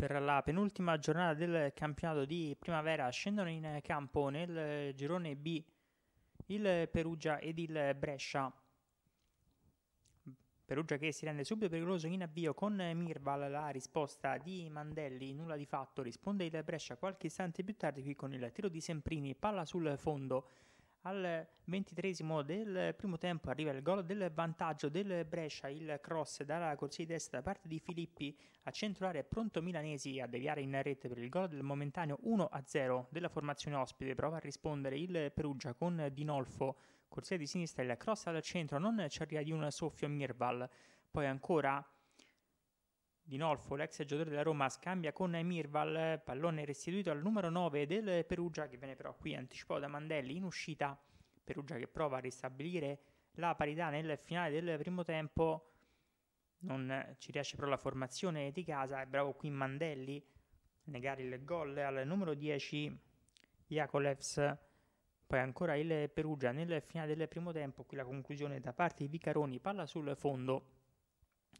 per la penultima giornata del campionato di primavera scendono in campo nel girone B il Perugia ed il Brescia. Perugia che si rende subito pericoloso in avvio con Mirval, la risposta di Mandelli, nulla di fatto, risponde il Brescia qualche istante più tardi qui con il tiro di Semprini, palla sul fondo al ventitresimo del primo tempo arriva il gol del vantaggio del Brescia, il cross dalla corsia di destra da parte di Filippi a centrare pronto Milanesi a deviare in rete per il gol del momentaneo 1-0 della formazione ospite. Prova a rispondere il Perugia con Dinolfo, corsia di sinistra il cross al centro, non ci arriva di un soffio Mirval. Poi ancora di Nolfo, l'ex giocatore della Roma, scambia con Mirval, pallone restituito al numero 9 del Perugia, che viene però qui anticipato da Mandelli in uscita. Perugia che prova a ristabilire la parità nel finale del primo tempo. Non ci riesce però la formazione di casa, è bravo qui Mandelli a negare il gol al numero 10 Iacolevs. Poi ancora il Perugia nel finale del primo tempo, qui la conclusione da parte di Vicaroni, palla sul fondo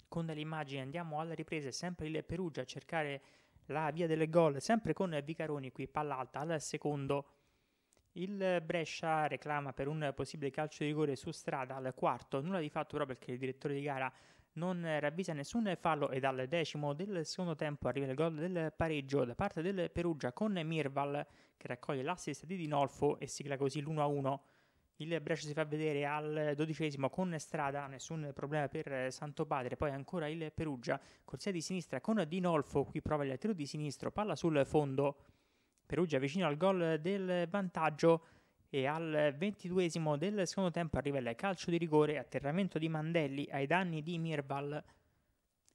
con delle immagini andiamo alla ripresa, sempre il Perugia a cercare la via del gol, sempre con Vicaroni qui, palla alta al secondo. Il Brescia reclama per un possibile calcio di rigore su strada al quarto, nulla di fatto però perché il direttore di gara non ravvisa nessun fallo e dal decimo del secondo tempo arriva il gol del pareggio da parte del Perugia con Mirval che raccoglie l'assist di Dinolfo e sigla così l'1-1. Il Brescia si fa vedere al dodicesimo con strada, nessun problema per eh, Santo Padre, poi ancora il Perugia, corsia di sinistra con Dinolfo, qui prova il tiro di sinistro, palla sul fondo, Perugia vicino al gol del vantaggio e al ventiduesimo del secondo tempo arriva il calcio di rigore, atterramento di Mandelli ai danni di Mirval.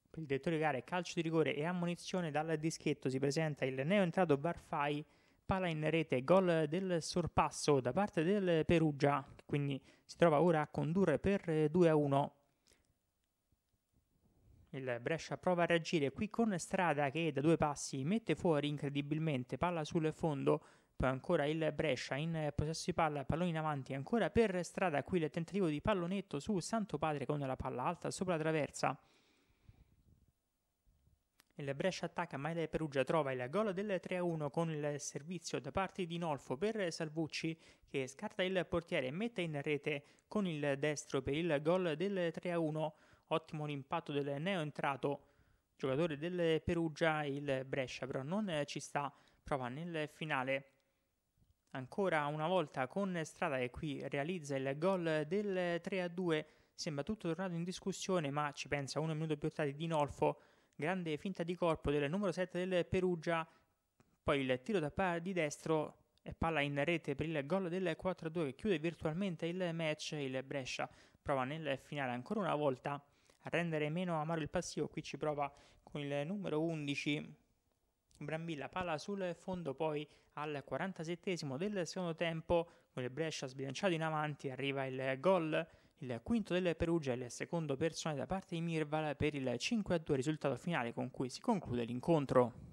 Per il direttore di gara calcio di rigore e ammunizione dal dischetto si presenta il neoentrato Barfai pala in rete, gol del sorpasso da parte del Perugia, che quindi si trova ora a condurre per 2 eh, a 1. Il Brescia prova a reagire qui con Strada che da due passi mette fuori incredibilmente, palla sul fondo, poi ancora il Brescia in possesso di palla, pallone in avanti, ancora per Strada qui il tentativo di pallonetto su Santo Padre con la palla alta sopra la traversa. Il Brescia attacca ma il Perugia trova il gol del 3-1 con il servizio da parte di Nolfo per Salvucci che scarta il portiere e mette in rete con il destro per il gol del 3-1. Ottimo l'impatto del neoentrato giocatore del Perugia, il Brescia però non ci sta, prova nel finale. Ancora una volta con Strada e qui realizza il gol del 3-2, sembra tutto tornato in discussione ma ci pensa un minuto più tardi di Nolfo grande finta di corpo del numero 7 del Perugia, poi il tiro da par di destro e palla in rete per il gol del 4-2 che chiude virtualmente il match. Il Brescia prova nel finale ancora una volta a rendere meno amaro il passivo, qui ci prova con il numero 11 Brambilla palla sul fondo, poi al 47 del secondo tempo, con il Brescia sbilanciato in avanti, arriva il gol il quinto del Perugia e il secondo personale da parte di Mirvala per il 5-2 risultato finale con cui si conclude l'incontro.